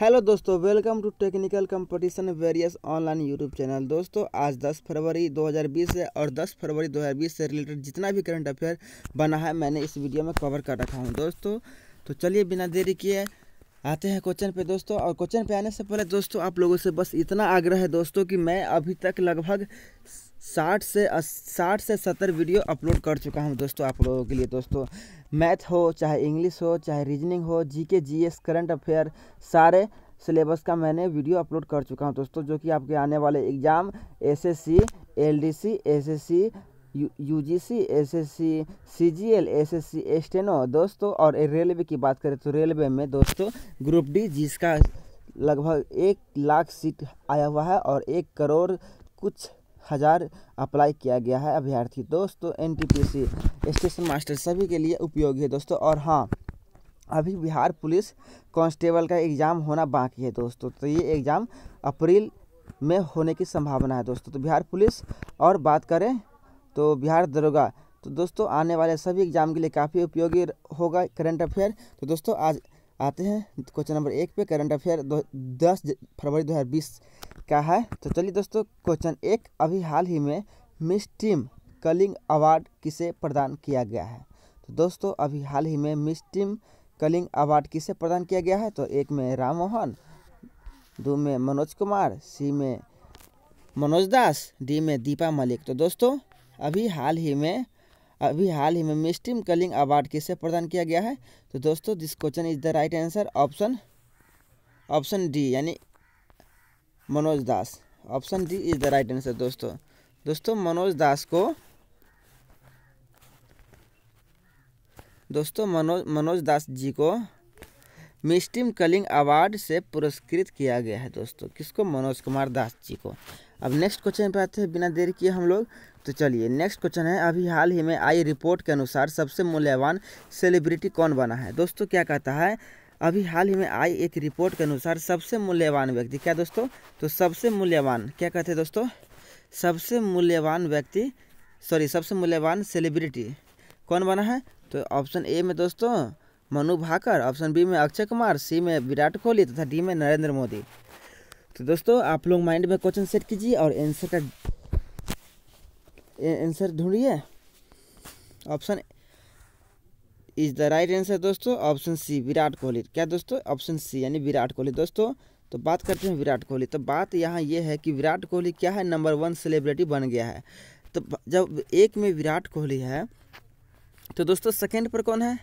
Hello दोस्तों welcome to technical competition various online YouTube channel दोस्तों आज 10 फरवरी 2020 है और 10 फरवरी 2020 से रिलेटेड जितना भी करंट अफेयर बना है मैंने इस वीडियो में कवर कर रखा हूं दोस्तों तो चलिए बिना देरी किए आते हैं क्वेश्चन पे दोस्तों और क्वेश्चन पे आने से पहले दोस्तों आप लोगों से बस इतना आग्रह है दोस्तों कि मैं अभी तक लगभग साठ से साठ से सत्तर वीडियो अपलोड कर चुका हूँ दोस्तों आप लोगों के लिए दोस्तों मैथ हो चाहे इंग्लिश हो चाहे रीजनिंग हो जीके जीएस करंट अफेयर सारे सिलेबस का मैंने वीडियो अपलोड कर चुका हूँ दोस्तों जो कि आपके आने वाले exam S S C L D C S S C U G C S S C C G L S S C steno दोस्तों और रेलवे की बात करें तो रेलवे में दोस्तों ग्रुप डी जिसका लगभग एक लाख सीट आया हुआ है और एक करोड़ कुछ हज़ार अप्लाई किया गया है अभ्यर्थी दोस्तों एन स्टेशन मास्टर सभी के लिए उपयोगी है दोस्तों और हाँ अभी बिहार पुलिस कांस्टेबल का एग्ज़ाम होना बाकी है दोस्तों तो ये एग्ज़ाम अप्रैल में होने की संभावना है दोस्तों तो बिहार पुलिस और बात करें तो बिहार दरोगा तो दोस्तों आने वाले सभी एग्ज़ाम के लिए काफ़ी उपयोगी होगा करंट अफेयर तो दोस्तों आज आते हैं क्वेश्चन नंबर एक पे करंट अफेयर दस फरवरी 2020 का है तो चलिए दोस्तों क्वेश्चन एक अभी हाल ही में मिस टीम कलिंग अवार्ड किसे प्रदान किया गया है तो दोस्तों अभी हाल ही में मिस टीम कलिंग अवार्ड किसे प्रदान किया गया है तो एक में राम मोहन दो में मनोज कुमार सी में मनोज दास डी में दीपा मलिक तो दोस्तों अभी हाल ही में अभी हाल ही में मिस्ट्रीम कलिंग अवार्ड किसे प्रदान किया गया है तो दोस्तों this question is the right answer option option D यानी Manoj Das option D is the right answer दोस्तों दोस्तों मनोज दास को दोस्तों मनोज मनोज दास जी को मिस्टिम कलिंग अवार्ड से पुरस्कृत किया गया है दोस्तों किसको मनोज कुमार दास जी को अब नेक्स्ट क्वेश्चन पे आते हैं बिना देर किए हम लोग तो चलिए नेक्स्ट क्वेश्चन है अभी हाल ही में आई रिपोर्ट के अनुसार सबसे मूल्यवान सेलिब्रिटी कौन बना है दोस्तों क्या कहता है अभी हाल ही में आई एक रिपोर्ट के अनुसार सबसे मूल्यवान व्यक्ति क्या दोस्तों तो सबसे मूल्यवान क्या कहते हैं दोस्तों सबसे मूल्यवान व्यक्ति सॉरी सबसे मूल्यवान सेलिब्रिटी कौन बना है तो ऑप्शन ए में दोस्तों मनु भाकर ऑप्शन बी में अक्षय कुमार सी में विराट कोहली तथा डी में नरेंद्र मोदी तो दोस्तों आप लोग माइंड में क्वेश्चन सेट कीजिए और आंसर का आंसर ढूंढिए option is the right answer दोस्तों ऑप्शन सी विराट कोहली क्या दोस्तों ऑप्शन सी यानी विराट कोहली दोस्तों तो बात करते हैं विराट कोहली तो बात यहाँ ये है कि विराट कोहली क्या है नंबर वन सेलिब्रिटी बन गया है तो जब एक में विराट कोहली है तो दोस्तों सेकेंड पर कौन है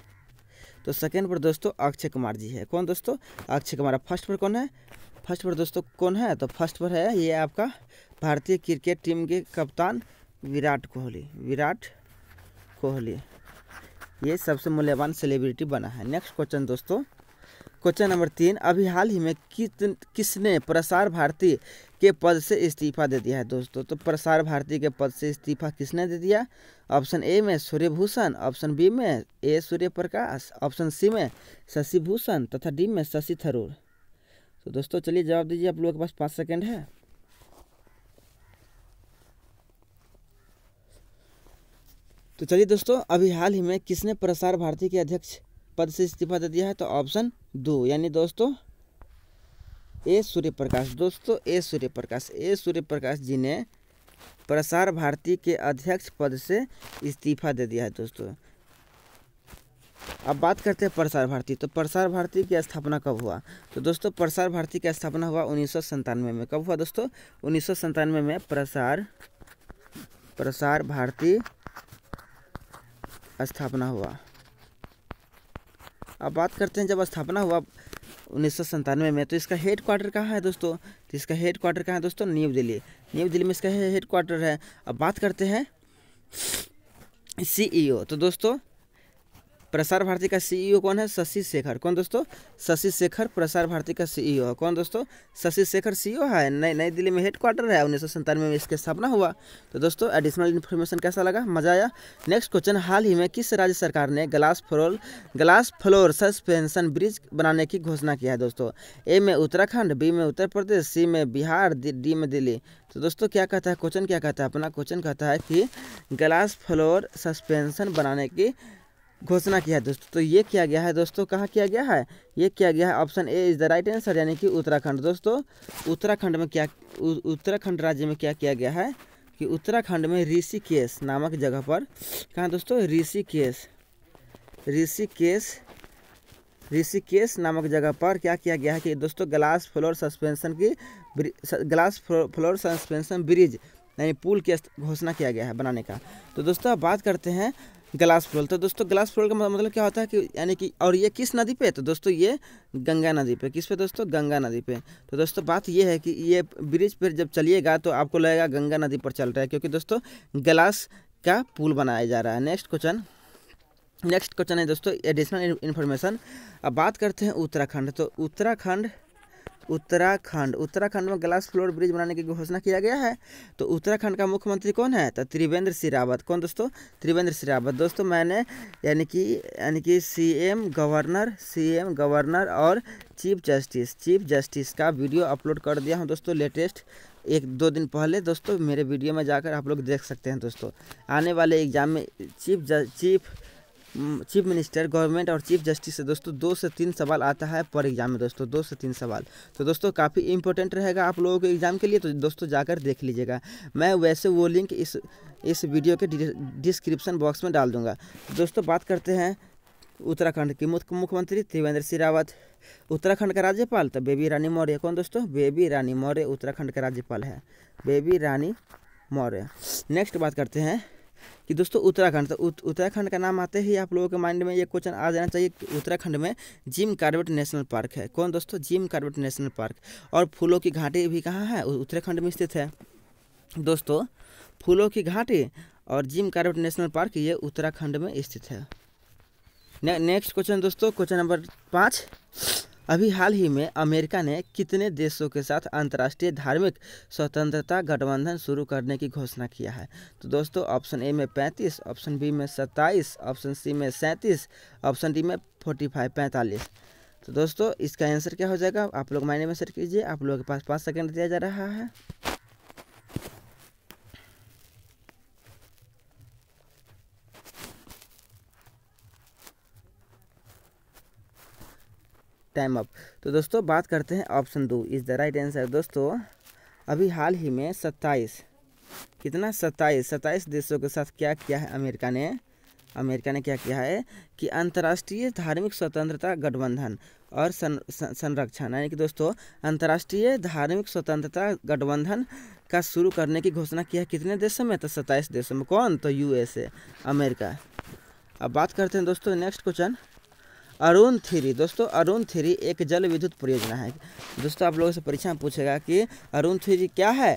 तो सेकेंड पर दोस्तों अक्षय कुमार जी है कौन दोस्तों अक्षय कुमार फर्स्ट पर कौन है फर्स्ट पर दोस्तों कौन है तो फर्स्ट पर है ये आपका भारतीय क्रिकेट टीम के कप्तान विराट कोहली विराट कोहली ये सबसे मूल्यवान सेलिब्रिटी बना है नेक्स्ट क्वेश्चन दोस्तों क्वेश्चन नंबर तीन अभी हाल ही में किस किसने प्रसार भारती के पद से इस्तीफा दे दिया है दोस्तों तो प्रसार भारती के पद से इस्तीफा किसने दे दिया ऑप्शन ए में सूर्यभूषण ऑप्शन बी में ए सूर्यप्रकाश ऑप्शन सी में शशि भूषण तथा डी में शशि थरूर तो दोस्तों चलिए जवाब दीजिए आप लोगों के पास पाँच सेकेंड है तो चलिए दोस्तों अभी हाल ही में किसने प्रसार भारती के अध्यक्ष पद से इस्तीफा दे दिया है तो ऑप्शन दो यानी दोस्तों ए सूर्य प्रकाश दोस्तों ए प्रकाश ए प्रकाश जी ने प्रसार भारती के अध्यक्ष पद से इस्तीफा दे दिया है दोस्तों अब बात करते हैं प्रसार भारती तो प्रसार भारती की स्थापना कब हुआ तो दोस्तों प्रसार भारती की स्थापना हुआ उन्नीस में कब हुआ दोस्तों उन्नीस में प्रसार प्रसार भारती स्थापना हुआ अब बात करते हैं जब स्थापना हुआ उन्नीस में तो इसका हेड क्वार्टर कहाँ है दोस्तों तो इसका हेड क्वार्टर कहाँ है दोस्तों न्यू दिल्ली न्यू दिल्ली में इसका हेड क्वार्टर है अब बात करते हैं सीईओ e तो दोस्तों प्रसार भारती का सीईओ e कौन है शशि शेखर कौन दोस्तों शशि शेखर प्रसार भारती का सीईओ है e कौन दोस्तों शशि शेखर सीईओ e है नई नई दिल्ली में हेडक्वार्टर है उन्नीस सौ में इसकी स्थापना हुआ तो दोस्तों एडिशनल इन्फॉर्मेशन कैसा लगा मजा आया नेक्स्ट क्वेश्चन हाल ही में किस राज्य सरकार ने glass floor glass floor suspension bridge बनाने की घोषणा किया है दोस्तों ए में उत्तराखंड बी में उत्तर प्रदेश सी में बिहार डी में दिल्ली तो दोस्तों क्या कहता है क्वेश्चन क्या कहता है अपना क्वेश्चन कहता है कि ग्लास फ्लोर सस्पेंशन बनाने की घोषणा किया है दोस्तों तो ये किया गया है दोस्तों कहाँ किया गया है ये किया गया है option A is the right answer यानी कि उत्तराखंड दोस्तों उत्तराखंड में क्या उत्तराखंड राज्य में क्या किया गया है कि उत्तराखंड में ऋषिकेश नामक जगह पर कहाँ दोस्तों ऋषिकेश ऋषिकेश ऋषिकेश नामक जगह पर क्या किया गया है कि दोस्तों ग्लास फ्लोर सस्पेंशन की ग्लास फ्लोर सस्पेंशन ब्रिज यानी पुल की घोषणा किया गया है बनाने का तो दोस्तों अब बात करते हैं ग्लास फ्लोल तो दोस्तों ग्लास फ्लोल का मतलब क्या होता है कि यानी कि और ये किस नदी पे तो दोस्तों ये गंगा नदी पे किस पे दोस्तों गंगा नदी पे तो दोस्तों बात ये है कि ये ब्रिज पर जब चलिएगा तो आपको लगेगा गंगा नदी पर चल रहा है क्योंकि दोस्तों ग्लास का पुल बनाया जा रहा है नेक्स्ट क्वेश्चन नेक्स्ट क्वेश्चन है दोस्तों एडिशनल इन्फॉर्मेशन अब बात करते हैं उत्तराखंड तो उत्तराखंड उत्तराखंड उत्तराखंड में ग्लास फ्लोर ब्रिज बनाने की घोषणा किया गया है तो उत्तराखंड का मुख्यमंत्री कौन है तो त्रिवेंद्र सिरावत कौन दोस्तों त्रिवेंद्र सिरावत दोस्तों मैंने यानी कि यानी कि सीएम गवर्नर सीएम गवर्नर और चीफ जस्टिस चीफ जस्टिस का वीडियो अपलोड कर दिया हूँ दोस्तों लेटेस्ट एक दो दिन पहले दोस्तों मेरे वीडियो में जाकर आप लोग देख सकते हैं दोस्तों आने वाले एग्जाम में chief chief chief minister government और चीफ जस्टिस से दोस्तों दो से तीन सवाल आता है पर एग्जाम में दोस्तों दो से तीन सवाल तो दोस्तों काफ़ी इंपॉर्टेंट रहेगा आप लोगों के एग्जाम के लिए तो दोस्तों जाकर देख लीजिएगा मैं वैसे वो लिंक इस इस वीडियो के डिस्क्रिप्शन बॉक्स में डाल दूंगा दोस्तों बात करते हैं उत्तराखंड की मुख्यमंत्री त्रिवेंद्र सिंह रावत उत्तराखंड का राज्यपाल तो बेबी रानी मौर्य कौन दोस्तों बेबी रानी मौर्य उत्तराखंड का राज्यपाल है बेबी रानी मौर्य नेक्स्ट बात करते हैं कि दोस्तों उत्तराखंड तो उत, उत्तराखंड का नाम आते ही आप लोगों के माइंड में ये क्वेश्चन आ जाना चाहिए कि उत्तराखंड में जिम कार्बेट नेशनल पार्क है कौन दोस्तों जिम कार्बेट नेशनल पार्क और फूलों की घाटी भी कहाँ है उत्तराखंड में स्थित है दोस्तों फूलों की घाटी और जिम कार्बेट नेशनल पार्क ये उत्तराखंड में स्थित है ने, नेक्स्ट क्वेश्चन दोस्तों क्वेश्चन नंबर पाँच अभी हाल ही में अमेरिका ने कितने देशों के साथ अंतर्राष्ट्रीय धार्मिक स्वतंत्रता गठबंधन शुरू करने की घोषणा किया है तो दोस्तों ऑप्शन ए में 35, ऑप्शन बी में 27, ऑप्शन सी में 37, ऑप्शन डी में 45, 45। तो दोस्तों इसका आंसर क्या हो जाएगा आप लोग मायने में सर कीजिए आप लोगों के पास पाँच सेकंड दिया जा रहा है टाइम अप तो दोस्तों बात करते हैं ऑप्शन दो इज़ द राइट आंसर दोस्तों अभी हाल ही में सत्ताईस कितना सत्ताईस सत्ताईस देशों के साथ क्या किया है अमेरिका ने अमेरिका ने क्या किया है कि अंतर्राष्ट्रीय धार्मिक स्वतंत्रता गठबंधन और सं, संरक्षण यानी कि दोस्तों अंतर्राष्ट्रीय धार्मिक स्वतंत्रता गठबंधन का शुरू करने की घोषणा किया है कितने देशों में तो सत्ताईस देशों में कौन तो यूएसए अमेरिका अब बात करते हैं दोस्तों नेक्स्ट क्वेश्चन अरुण थ्री दोस्तों अरुण थ्री एक जल विद्युत परियोजना है दोस्तों आप लोगों से परीक्षा में पूछेगा कि अरुण थ्री क्या है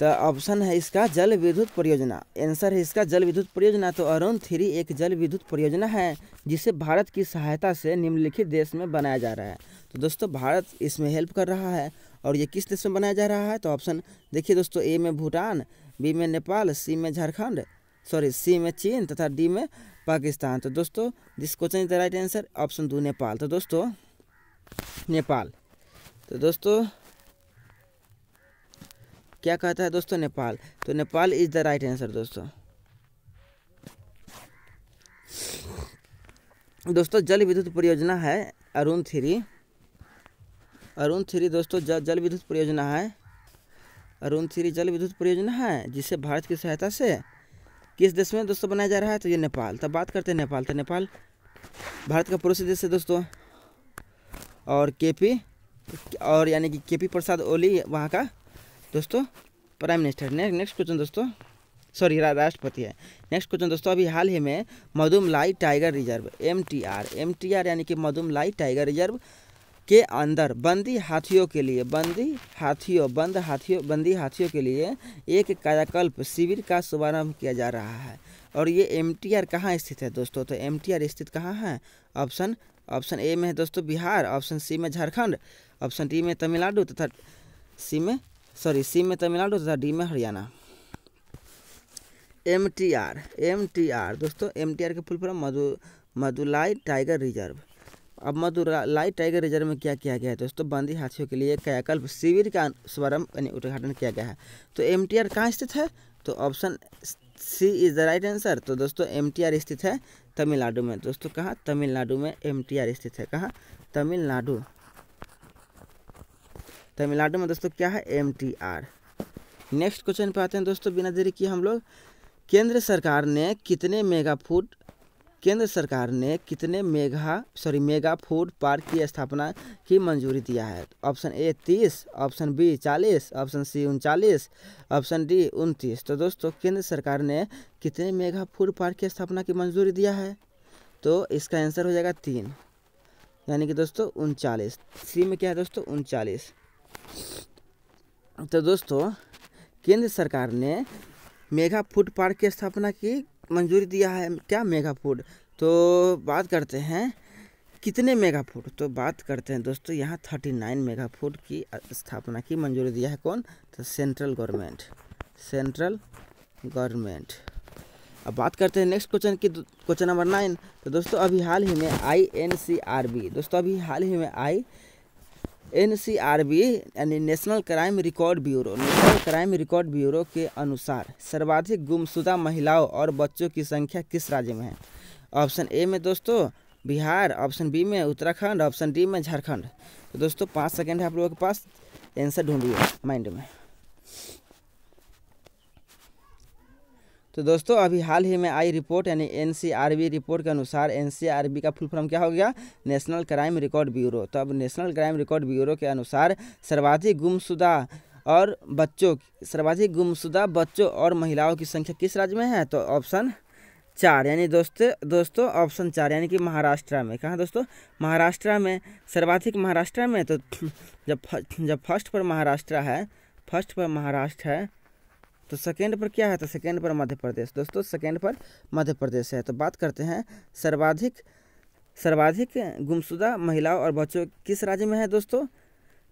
तो ऑप्शन है इसका जल विद्युत परियोजना आंसर है इसका जल विद्युत परियोजना तो अरुण थ्री एक जल विद्युत परियोजना है जिसे भारत की सहायता से निम्नलिखित देश में बनाया जा रहा है तो दोस्तों भारत इसमें हेल्प कर रहा है और ये किस देश में बनाया जा रहा है तो ऑप्शन देखिए दोस्तों ए में भूटान बी में नेपाल सी में झारखंड सॉरी सी में चीन तथा डी में पाकिस्तान तो दोस्तों this question is the right answer option दो नेपाल तो दोस्तों नेपाल तो दोस्तों क्या कहता है दोस्तों नेपाल तो Nepal is the right answer दोस्तों दोस्तों जल विद्युत परियोजना है अरुण थ्री अरुण थ्री दोस्तों जल विद्युत परियोजना है अरुण थ्री जल विद्युत परियोजना है जिसे भारत की सहायता से किस देश में दोस्तों बनाया जा रहा है तो ये नेपाल तब बात करते हैं नेपाल तो नेपाल भारत का पड़ोसी देश है दोस्तों और के और यानी कि के प्रसाद ओली वहाँ का दोस्तों प्राइम मिनिस्टर ने नेक्स्ट क्वेश्चन दोस्तों सॉरी राष्ट्रपति है नेक्स्ट क्वेश्चन दोस्तों अभी हाल ही में Mudumalai tiger reserve M T R M T R यानी कि मधुमलाई टाइगर रिजर्व के अंदर बंदी हाथियों के लिए बंदी हाथियों बंद हाथियों बंदी हाथियों के लिए एक कायाकल्प शिविर का शुभारंभ किया जा रहा है और ये एम टी आर कहाँ स्थित है दोस्तों तो एम टी आर स्थित कहाँ है ऑप्शन ऑप्शन ए में है दोस्तों बिहार ऑप्शन सी में झारखंड ऑप्शन डी में तमिलनाडु तथा सी में सॉरी सी में तमिलनाडु तथा डी में Haryana M T R M T R दोस्तों एम टी आर के फुल फॉर्म मधु मधुलाई टाइगर रिजर्व अब लाइट टाइगर रिजर्व में क्या किया गया है दोस्तों बंदी हाथियों के लिए कयाकल्प शिविर का स्वरम यानी उद्घाटन किया गया है तो एम टी आर कहाँ स्थित है तो option C is the right answer तो दोस्तों एम टी आर स्थित है तमिलनाडु में दोस्तों कहाँ तमिलनाडु में एम टी आर स्थित है कहाँ तमिलनाडु तमिलनाडु में दोस्तों क्या है M T R next question पे आते हैं दोस्तों बिना देरी किए हम लोग केंद्र सरकार ने कितने मेगा फूट केंद्र सरकार ने कितने mega sorry mega food park की स्थापना की मंजूरी दिया है ऑप्शन ए तीस ऑप्शन बी चालीस ऑप्शन सी उनचालीस ऑप्शन डी उनतीस तो दोस्तों केंद्र सरकार ने कितने मेगा फूड पार्क की स्थापना की मंजूरी दिया है तो इसका आंसर हो जाएगा तीन यानी कि दोस्तों उनचालीस सी में क्या है दोस्तों उनचालीस तो दोस्तों केंद्र सरकार ने मेगा फूड पार्क की स्थापना की मंजूरी दिया है क्या मेगा फूड तो बात करते हैं कितने मेगा फूड तो बात करते हैं दोस्तों यहाँ थर्टी नाइन मेगा फूड की स्थापना की मंजूरी दिया है कौन तो सेंट्रल गवर्नमेंट सेंट्रल गवर्नमेंट अब बात करते हैं नेक्स्ट क्वेश्चन की क्वेश्चन नंबर नाइन तो दोस्तों अभी हाल ही में I N C R B दोस्तों अभी हाल ही में आई एन यानी national crime record bureau national crime record bureau के अनुसार सर्वाधिक गुमशुदा महिलाओं और बच्चों की संख्या किस राज्य में है ऑप्शन ए में दोस्तों बिहार ऑप्शन बी में उत्तराखंड ऑप्शन डी में झारखंड तो दोस्तों पाँच सेकेंड है आप लोगों के पास आंसर ढूंढिए माइंड में तो दोस्तों अभी हाल ही में आई रिपोर्ट यानी एन रिपोर्ट के अनुसार एन का फुल फॉर्म क्या हो गया नेशनल क्राइम रिकॉर्ड ब्यूरो तो अब नेशनल क्राइम रिकॉर्ड ब्यूरो के अनुसार सर्वाधिक गुमशुदा और बच्चों सर्वाधिक गुमशुदा बच्चों और महिलाओं की संख्या किस राज्य में है तो ऑप्शन चार यानी दोस्त दोस्तों ऑप्शन चार यानी कि महाराष्ट्र में कहाँ दोस्तों महाराष्ट्र में सर्वाधिक महाराष्ट्र में तो जब फर्स्ट जब फर्स्ट पर महाराष्ट्र है फर्स्ट पर महाराष्ट्र है तो सेकेंड पर क्या है तो सेकेंड पर मध्य प्रदेश दोस्तों सेकेंड पर मध्य प्रदेश है तो बात करते हैं सर्वाधिक सर्वाधिक गुमशुदा महिलाओं और बच्चों किस राज्य में है दोस्तों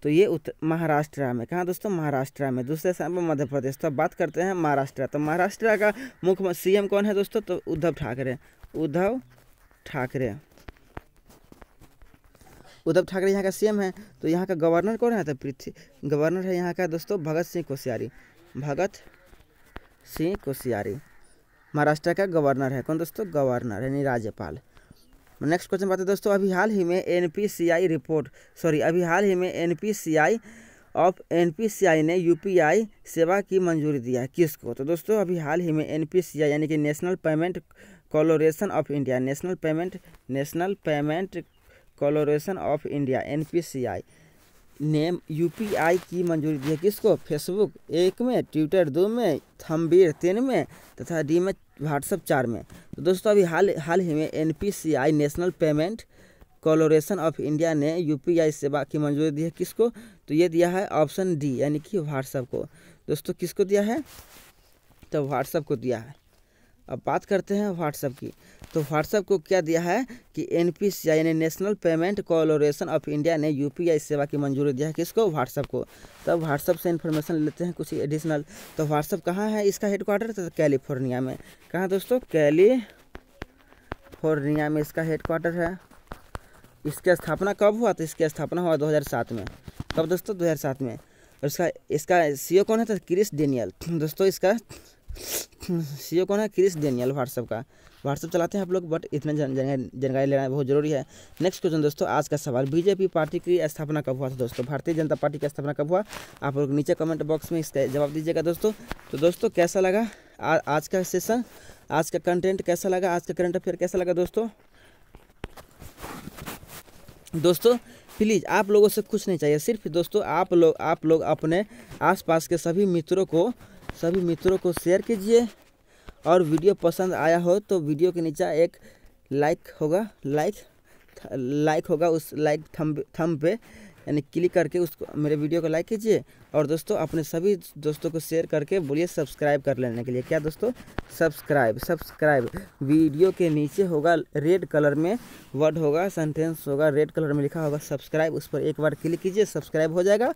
तो ये उत्तर महाराष्ट्र में कहाँ दोस्तों महाराष्ट्र में दूसरे स्थान पर मध्य प्रदेश तो बात करते हैं महाराष्ट्र तो महाराष्ट्र का मुख्य सीएम कौन है दोस्तों तो उद्धव ठाकरे उद्धव ठाकरे उद्धव ठाकरे यहाँ का सीएम है तो यहाँ का गवर्नर कौन है तो पृथ्वी गवर्नर है यहाँ का दोस्तों भगत सिंह कोश्यारी भगत सिंह कोशियारी महाराष्ट्र का गवर्नर है कौन दोस्तों गवर्नर यानी राज्यपाल नेक्स्ट क्वेश्चन बात है दोस्तों अभी हाल ही में एन रिपोर्ट सॉरी अभी हाल ही में एन ऑफ एन ने यूपीआई सेवा की मंजूरी दिया है किसको तो दोस्तों अभी हाल ही में एन यानी कि national payment corporation of India national payment national payment corporation of India N name UPI की मंजूरी दी है किसको फेसबुक एक में ट्विटर दो में थम्बीर तीन में तथा डी में व्हाट्सअप चार में तो दोस्तों अभी हाल हाल ही में N national payment corporation of India ने यूपीआई सेवा की मंजूरी दी है किसको तो ये दिया है ऑप्शन डी यानी कि व्हाट्सअप को दोस्तों किसको दिया है तो व्हाट्सअप को दिया है अब बात करते हैं व्हाट्सएप की तो व्हाट्सएप को क्या दिया है कि एन पी सी आई यानी national payment corporation of India ने यू पी आई सेवा की मंजूरी दिया है किसको व्हाट्सएप को तब तो व्हाट्सएप से इन्फॉर्मेशन लेते हैं कुछ एडिशनल तो व्हाट्सएप कहाँ है इसका हेडक्वार्टर तो कैलिफोर्निया में कहाँ दोस्तों कैलीफोर्निया में इसका हेडक्वार्टर है इसकी स्थापना कब हुआ तो इसकी स्थापना हुआ सात में कब दोस्तों सात में और इसका इसका ओ e कौन है तो क्रिस डेनियल दोस्तों इसका सी कौन है क्रिस डेनियल व्हाट्सअप का व्हाट्सअप चलाते हैं आप लोग बट इतना जानकारी लेना बहुत जरूरी है नेक्स्ट क्वेश्चन दोस्तों आज का सवाल बीजेपी पार्टी की स्थापना कब हुआ था दोस्तों भारतीय जनता पार्टी की स्थापना कब हुआ आप लोग नीचे कमेंट बॉक्स में इसका जवाब दीजिएगा दोस्तों तो दोस्तों कैसा लगा आज का सेशन आज का कंटेंट कैसा लगा आज का करंट अफेयर कैसा लगा दोस्तों दोस्तों प्लीज़ आप लोगों से कुछ नहीं चाहिए सिर्फ दोस्तों आप लोग आप लोग अपने आसपास के सभी मित्रों को सभी मित्रों को शेयर कीजिए और वीडियो पसंद आया हो तो वीडियो के नीचे एक लाइक होगा लाइक लाइक होगा उस लाइक थम थम पे यानी क्लिक करके उसको मेरे वीडियो को लाइक कीजिए और दोस्तों अपने सभी दोस्तों को शेयर करके बोलिए सब्सक्राइब कर लेने के लिए क्या दोस्तों सब्सक्राइब सब्सक्राइब वीडियो के नीचे होगा रेड कलर में वर्ड होगा सेंटेंस होगा रेड कलर में लिखा होगा सब्सक्राइब उस पर एक बार क्लिक कीजिए सब्सक्राइब हो जाएगा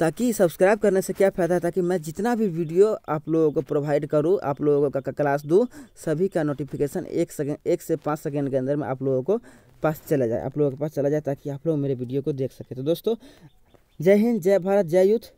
ताकि सब्सक्राइब करने से क्या फ़ायदा है ताकि मैं जितना भी वीडियो आप लोगों को प्रोवाइड करूँ आप लोगों का क्लास दूँ सभी का नोटिफिकेशन एक सेकेंड एक से पाँच सेकेंड के अंदर में आप लोगों को पास चला जाए आप लोगों के पास चला जाए ताकि आप लोग मेरे वीडियो को देख सकें तो दोस्तों जय हिंद जय भारत जय यूथ